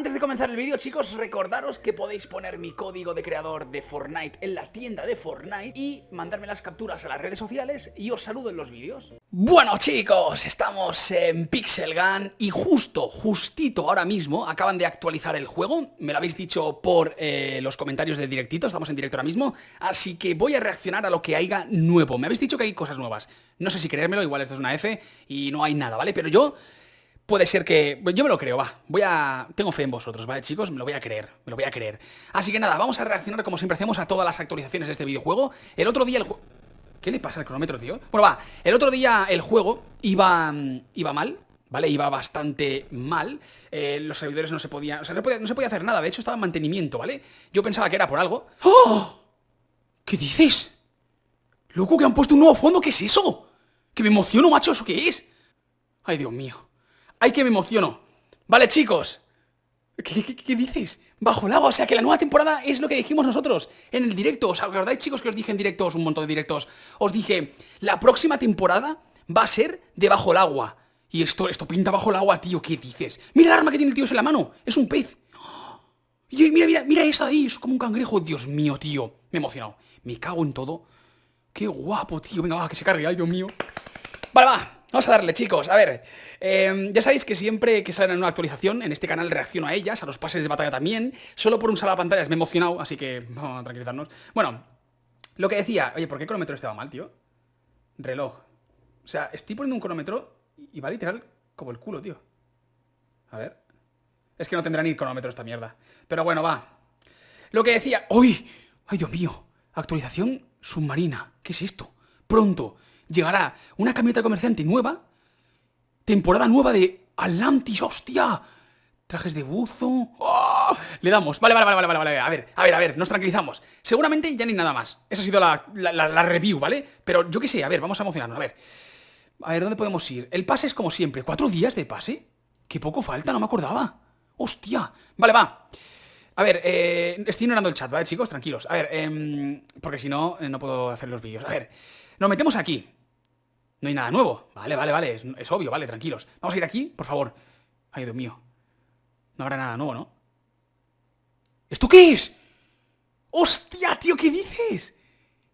Antes de comenzar el vídeo, chicos, recordaros que podéis poner mi código de creador de Fortnite en la tienda de Fortnite y mandarme las capturas a las redes sociales y os saludo en los vídeos. Bueno chicos, estamos en Pixel Gun y justo, justito ahora mismo acaban de actualizar el juego. Me lo habéis dicho por eh, los comentarios del directito, estamos en directo ahora mismo. Así que voy a reaccionar a lo que haya nuevo. Me habéis dicho que hay cosas nuevas. No sé si creérmelo, igual esto es una F y no hay nada, ¿vale? Pero yo Puede ser que... Yo me lo creo, va. Voy a... Tengo fe en vosotros, ¿vale, chicos? Me lo voy a creer, me lo voy a creer. Así que nada, vamos a reaccionar como siempre hacemos a todas las actualizaciones de este videojuego. El otro día el juego... ¿Qué le pasa al cronómetro, tío? Bueno, va. El otro día el juego iba... Mm, iba mal. ¿Vale? Iba bastante mal. Eh, los servidores no se podían... O sea, no, no, se podía hacer nada. De hecho, estaba en mantenimiento, ¿vale? Yo pensaba que era por algo. ¡Oh! ¿Qué dices? Loco, que han puesto un nuevo fondo. ¿Qué es eso? Que me emociono, macho. ¿Eso qué es? Ay, Dios mío. Ay, que me emociono. Vale, chicos. ¿Qué, dices? Bajo el agua, o sea que la nueva temporada es lo que dijimos nosotros en el directo. ¿Os acordáis, chicos, que os dije en directos, un montón de directos? Os dije, la próxima temporada va a ser de bajo el agua. Y esto, esto pinta bajo el agua, tío, ¿qué dices? Mira el arma que tiene el tío en la mano, es un pez. Y mira, mira, mira esa ahí, es como un cangrejo. Dios mío, tío, me he emocionado. Me cago en todo. Qué guapo, tío. Venga, va, que se cargue, ay, Dios mío. Vale, va. Vamos a darle, chicos. A ver, em, ya sabéis que siempre que salen una actualización, en este canal reacciono a ellas, a los pases de batalla también. Solo por un pantallas me he emocionado, así que vamos a tranquilizarnos. Bueno, lo que decía... Oye, ¿por qué el cronómetro estaba mal, tío? Reloj. O sea, estoy poniendo un cronómetro y va literal como el culo, tío. A ver. Es que no tendrá ni cronómetro esta mierda. Pero bueno, va. Lo que decía... ¡Uy! ¡Ay, Dios mío! Actualización submarina. ¿Qué es esto? Pronto llegará una camioneta comerciante nueva, temporada nueva de Atlantis, hostia. Trajes de buzo. ¡Oh! Le damos. Vale, vale, vale, vale, vale, A ver, a ver, a ver, nos tranquilizamos. Seguramente ya ni nada más. Esa ha sido la, la, review, ¿vale? Pero yo qué sé, a ver, vamos a emocionarnos, a ver. A ver, ¿dónde podemos ir? El pase es como siempre. ¿Cuatro días de pase? Qué poco falta, no me acordaba. Hostia. Vale, va. A ver, eh, estoy ignorando el chat, ¿vale, chicos? Tranquilos. A ver, em, porque si no, eh, no puedo hacer los vídeos. A ver, nos metemos aquí. No hay nada nuevo. Vale, vale, vale. Es, obvio, vale, tranquilos. Vamos a ir aquí, por favor. Ay, Dios mío. No habrá nada nuevo, ¿no? ¿Esto qué es? ¡Hostia, tío! ¿Qué dices?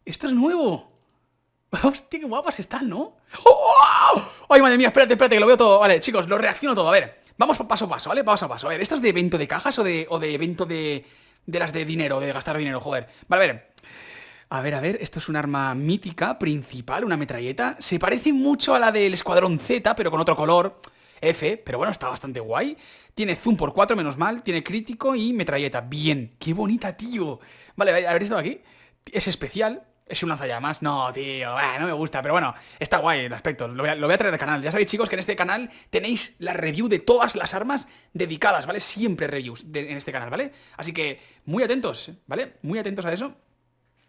Esto es nuevo. Hostia, qué guapas están, ¿no? ¡Oh, oh, ¡Oh! ¡Ay, madre mía! Espérate, espérate, que lo veo todo. Vale, chicos, lo reacciono todo. A ver, vamos paso a paso, ¿vale? Paso a paso. A ver, ¿esto es de evento de cajas o de, o de evento de, de las de dinero, de gastar dinero? Joder. Vale, a ver. A ver, a ver, esto es un arma mítica, principal, una metralleta. Se parece mucho a la del Escuadrón Z, pero con otro color. F, pero bueno, está bastante guay. Tiene zoom por 4, menos mal. Tiene crítico y metralleta. Bien. ¡Qué bonita, tío! Vale, a ver, estado aquí. Es especial. Es un lanzallamas. No, tío, ah, no me gusta. Pero bueno, está guay el aspecto. Lo voy, a, traer al canal. Ya sabéis, chicos, que en este canal tenéis la review de todas las armas dedicadas, ¿vale? Siempre reviews en este canal, ¿vale? Así que muy atentos, ¿vale? Muy atentos a eso.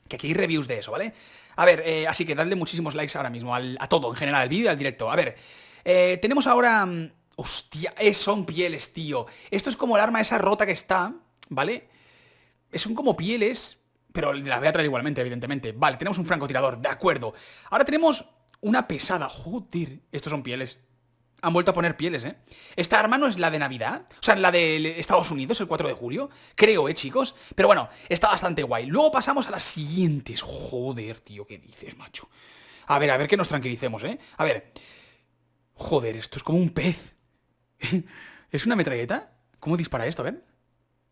Que aquí hay reviews de eso, ¿vale? A ver, eh, así que dadle muchísimos likes ahora mismo a todo, en general, al vídeo y al directo. A ver, eh, tenemos ahora... Mm, hostia, eh, son pieles, tío. Esto es como el arma esa rota que está, ¿vale? Son como pieles, pero la voy a traer igualmente, evidentemente. Vale, tenemos un francotirador, de acuerdo. Ahora tenemos una pesada. Joder, estos son pieles. Han vuelto a poner pieles, ¿eh? Esta arma no es la de Navidad, o sea, la de Estados Unidos, el 4 de julio, creo, ¿eh, chicos? Pero bueno, está bastante guay. Luego pasamos a las siguientes. Joder, tío, ¿qué dices, macho? A ver, a ver que nos tranquilicemos, ¿eh? A ver. Joder, esto es como un pez. ¿Es una metralleta? ¿Cómo dispara esto? A ver.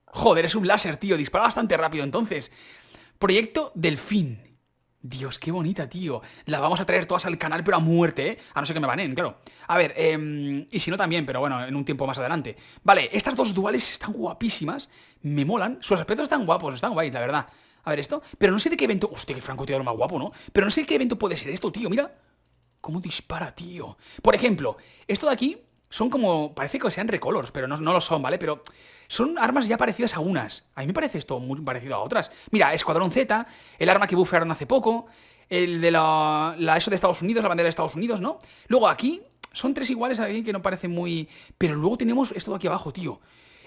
Joder, es un láser, tío. Dispara bastante rápido, entonces. Proyecto Delfín. Dios, qué bonita, tío. La vamos a traer todas al canal, pero a muerte, ¿eh? A no ser que me banen, claro. A ver, eh, y si no también, pero bueno, en un tiempo más adelante. Vale, estas dos duales están guapísimas. Me molan. Sus aspectos están guapos, están guays, la verdad. A ver esto. Pero no sé de qué evento... Hostia, qué francotirador más guapo, ¿no? Pero no sé de qué evento puede ser esto, tío. Mira. ¿Cómo dispara, tío? Por ejemplo, esto de aquí son como, parece que sean recolors, pero no, lo son, ¿vale? Pero son armas ya parecidas a unas. A mí me parece esto muy parecido a otras. Mira, Escuadrón Z, el arma que bufearon hace poco, el de la, eso de Estados Unidos, la bandera de Estados Unidos, ¿no? Luego aquí, son tres iguales a alguien que no parece muy... Pero luego tenemos esto de aquí abajo, tío.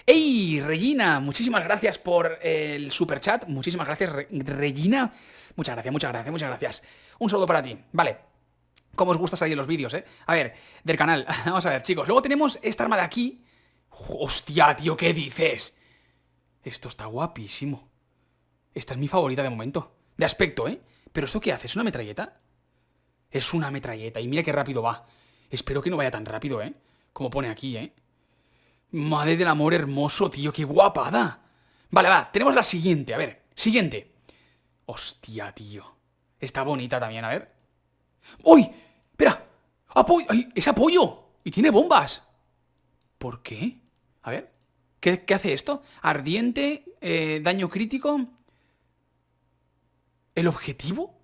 ¡Ey, Regina! Muchísimas gracias por el super chat. Muchísimas gracias, Regina. Muchas gracias, muchas gracias, muchas gracias. Un saludo para ti. Vale, cómo os gusta salir los vídeos, ¿eh? A ver, del canal. Vamos a ver, chicos. Luego tenemos esta arma de aquí. ¡Hostia, tío! ¿Qué dices? Esto está guapísimo. Esta es mi favorita de momento. De aspecto, ¿eh? ¿Pero esto qué hace? ¿Es una metralleta? Es una metralleta. Y mira qué rápido va. Espero que no vaya tan rápido, ¿eh? Como pone aquí, ¿eh? Madre del amor hermoso, tío. ¡Qué guapada! Vale, va. Tenemos la siguiente. A ver. Siguiente. Hostia, tío. Está bonita también. A ver. ¡Uy! es apoyo. Y tiene bombas. ¿Por qué? A ver. ¿Qué, hace esto? Ardiente, eh, daño crítico. ¿El objetivo?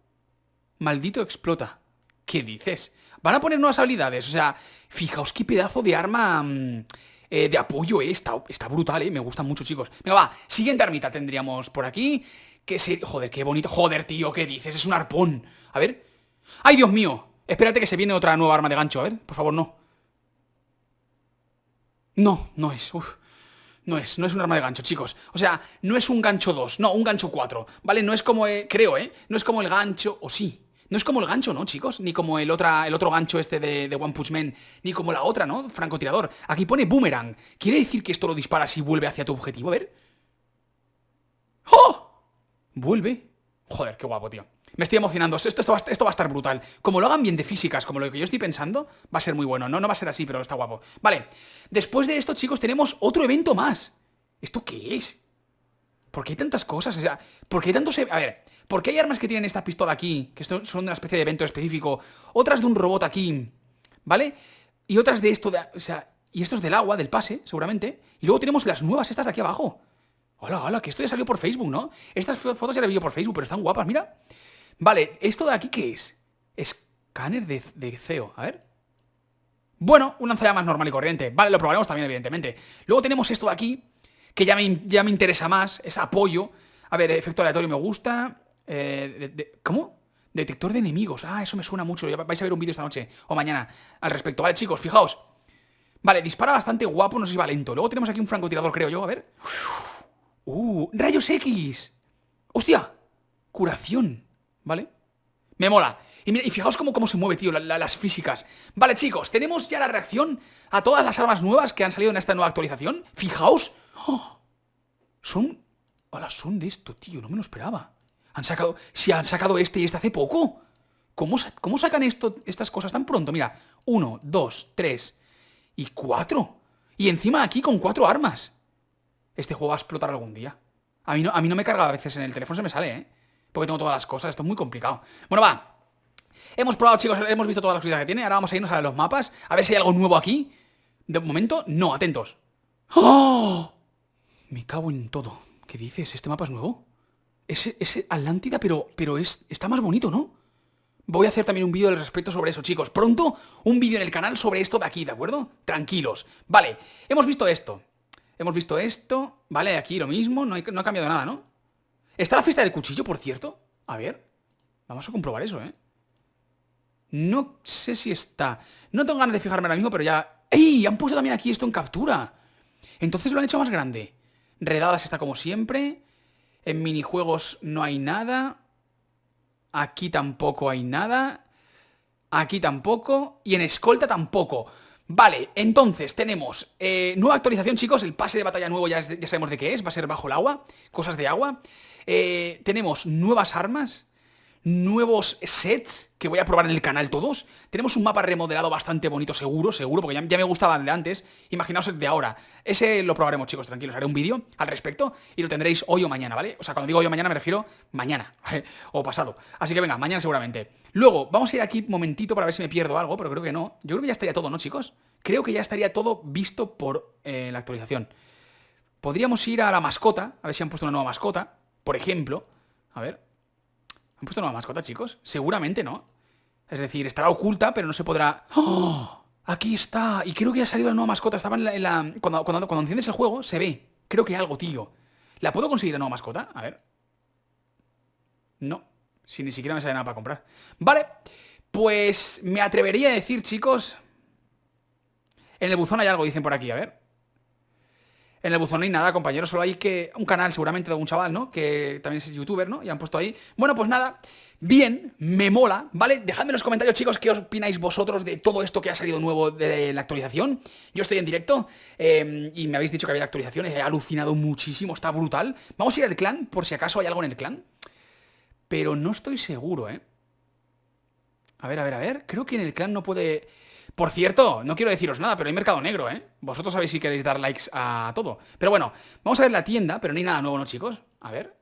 Maldito explota. ¿Qué dices? Van a poner nuevas habilidades. O sea, fijaos qué pedazo de arma mm, eh, de apoyo eh. Está, brutal, ¿eh? Me gusta mucho, chicos. Venga, va. Siguiente armita tendríamos por aquí. Que se... Joder, qué bonito. Joder, tío, ¿qué dices? Es un arpón. A ver. ¡Ay, Dios mío! Espérate que se viene otra nueva arma de gancho, a ver, por favor, no. No, no es, No es, no es un arma de gancho, chicos. O sea, no es un gancho 2, no, un gancho 4, ¿vale? No es como, eh, creo, ¿eh? No es como el gancho, o sí. No es como el gancho, ¿no, chicos? Ni como el, otra, el otro gancho este de, One Punch Man, ni como la otra, ¿no? Francotirador. Aquí pone boomerang. ¿Quiere decir que esto lo dispara si vuelve hacia tu objetivo? A ver. ¡Oh! Vuelve. Joder, qué guapo, tío. Me estoy emocionando. Esto, esto, va, a estar brutal. Como lo hagan bien de físicas, como lo que yo estoy pensando, va a ser muy bueno. No, no va a ser así, pero está guapo. Vale. Después de esto, chicos, tenemos otro evento más. ¿Esto qué es? ¿Por qué hay tantas cosas? O sea, ¿por qué hay tantos... E-, a ver, ¿por qué hay armas que tienen esta pistola aquí? Que son de una especie de evento específico. Otras de un robot aquí. ¿Vale? Y otras de esto O sea, y esto es del agua, del pase, seguramente. Y luego tenemos las nuevas estas de aquí abajo. Hola, hola, que esto ya salió por Facebook, ¿no? Estas fotos ya las vi por Facebook, pero están guapas, mira. Vale, ¿esto de aquí qué es? Escáner de, de CEO, a ver. Bueno, un más normal y corriente. Vale, lo probaremos también, evidentemente. Luego tenemos esto de aquí, que ya me, ya me interesa más, es apoyo. A ver, efecto aleatorio me gusta. Eh, ¿Cómo? Detector de enemigos. Ah, eso me suena mucho. Ya vais a ver un vídeo esta noche o mañana al respecto. Vale, chicos, fijaos. Vale, dispara bastante guapo, no sé si va lento. Luego tenemos aquí un francotirador, creo yo. A ver. Uh, rayos X. ¡Hostia! Curación. ¿vale? Me mola. Y, fijaos cómo, cómo se mueve, tío, las físicas. Vale, chicos, tenemos ya la reacción a todas las armas nuevas que han salido en esta nueva actualización. Fijaos. ¡Oh! Son... Hola, son de esto, tío. No me lo esperaba. Han sacado... Si han sacado este y este hace poco. ¿Cómo, cómo sacan esto, estas cosas tan pronto? Mira, uno, dos, tres y cuatro. Y encima aquí con cuatro armas. Este juego va a explotar algún día. A mí no, a mí no me carga a veces en el teléfono, se me sale, ¿eh? porque tengo todas las cosas. Esto es muy complicado. Bueno, va. Hemos probado, chicos, hemos visto todas las cosas que tiene. Ahora vamos a irnos a los mapas. A ver si hay algo nuevo aquí. De momento, no, atentos. ¡Oh! Me cago en todo. ¿Qué dices? ¿Este mapa es nuevo? Es, Atlántida, pero, pero es, está más bonito, ¿no? Voy a hacer también un vídeo al respecto sobre eso, chicos. Pronto, un vídeo en el canal sobre esto de aquí, ¿de acuerdo? Tranquilos. Vale, hemos visto esto. Hemos visto esto. Vale, aquí lo mismo. No, no ha cambiado nada, ¿no? ¿Está la fiesta del cuchillo, por cierto? A ver. Vamos a comprobar eso, ¿eh? No sé si está... No tengo ganas de fijarme ahora mismo, pero ya... ¡Ey! Han puesto también aquí esto en captura. Entonces lo han hecho más grande. Redadas está como siempre. En minijuegos no hay nada. Aquí tampoco hay nada. Aquí tampoco. Y en escolta tampoco. Vale, entonces tenemos eh, nueva actualización, chicos. El pase de batalla nuevo ya sabemos de qué es. Va a ser bajo el agua. Cosas de agua. Eh, tenemos nuevas armas, nuevos sets que voy a probar en el canal todos. Tenemos un mapa remodelado bastante bonito, seguro, seguro, porque ya, me gustaban de antes. Imaginaos el de ahora. Ese lo probaremos, chicos, tranquilos. Haré un vídeo al respecto y lo tendréis hoy o mañana, ¿vale? O sea, cuando digo hoy o mañana me refiero mañana o pasado. Así que venga, mañana seguramente. Luego, vamos a ir aquí un momentito para ver si me pierdo algo, pero creo que no. Yo creo que ya estaría todo, ¿no, chicos? Creo que ya estaría todo visto por eh, la actualización. Podríamos ir a la mascota, a ver si han puesto una nueva mascota. Por ejemplo, a ver, ¿han puesto nueva mascota, chicos? Seguramente no. Es decir, estará oculta, pero no se podrá... ¡Oh! Aquí está. Y creo que ha salido la nueva mascota. Estaba en la... Cuando, cuando, cuando, enciendes el juego, se ve. Creo que algo, tío. ¿La puedo conseguir la nueva mascota? A ver. No. Si ni siquiera me sale nada para comprar. Vale. Pues me atrevería a decir, chicos... En el buzón hay algo, dicen por aquí. A ver en el buzón no hay nada, compañero, solo hay que un canal seguramente de algún chaval, ¿no? Que también es youtuber, ¿no? Y han puesto ahí. Bueno, pues nada, bien, me mola, ¿vale? Dejadme en los comentarios, chicos, qué opináis vosotros de todo esto que ha salido nuevo de la actualización. Yo estoy en directo eh, y me habéis dicho que había actualizaciones, he alucinado muchísimo, está brutal. Vamos a ir al clan, por si acaso hay algo en el clan. Pero no estoy seguro, ¿eh? A ver, a ver, a ver. Creo que en el clan no puede... Por cierto, no quiero deciros nada, pero hay mercado negro, ¿eh? Vosotros sabéis si queréis dar likes a todo. Pero bueno, vamos a ver la tienda, pero no hay nada nuevo, ¿no, chicos? A ver.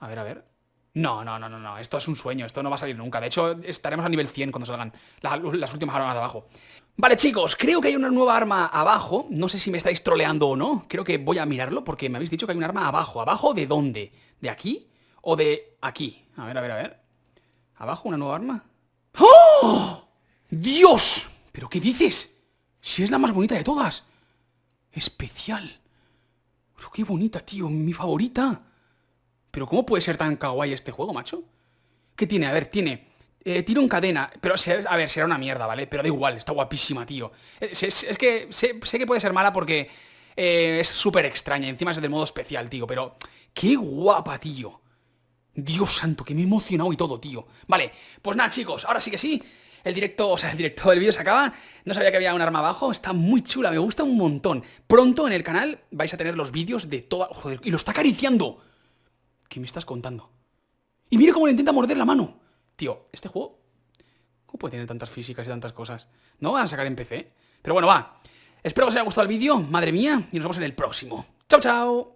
A ver, a ver. No, no, no, no, no. Esto es un sueño. Esto no va a salir nunca. De hecho, estaremos a nivel 100 cuando salgan las, últimas armas de abajo. Vale, chicos. Creo que hay una nueva arma abajo. No sé si me estáis troleando o no. Creo que voy a mirarlo porque me habéis dicho que hay un arma abajo. ¿Abajo de dónde? ¿De aquí? ¿O de aquí? A ver, a ver, a ver. ¿Abajo una nueva arma? ¡Oh! ¡Dios! ¿Pero qué dices? Si es la más bonita de todas. Especial. Pero qué bonita, tío. Mi favorita. Pero ¿cómo puede ser tan kawaii este juego, macho? ¿Qué tiene? A ver, tiene... Eh, tiro en cadena, pero a ver, será una mierda, ¿vale? Pero da igual, está guapísima, tío. Eh, es, que sé, que puede ser mala porque eh, es súper extraña, encima es del modo especial, tío, pero qué guapa, tío. Dios santo, que me he emocionado y todo, tío. Vale, pues nada, chicos, ahora sí que sí. El directo, o sea, el directo del vídeo se acaba. No sabía que había un arma abajo. Está muy chula, me gusta un montón. Pronto en el canal vais a tener los vídeos de toda... Joder, y lo está acariciando. ¿Qué me estás contando? Y mire cómo le intenta morder la mano. Tío, este juego... ¿Cómo puede tener tantas físicas y tantas cosas? ¿No van a sacar en PC? Pero bueno, va. Espero que os haya gustado el vídeo, madre mía, y nos vemos en el próximo. ¡Chao, chao!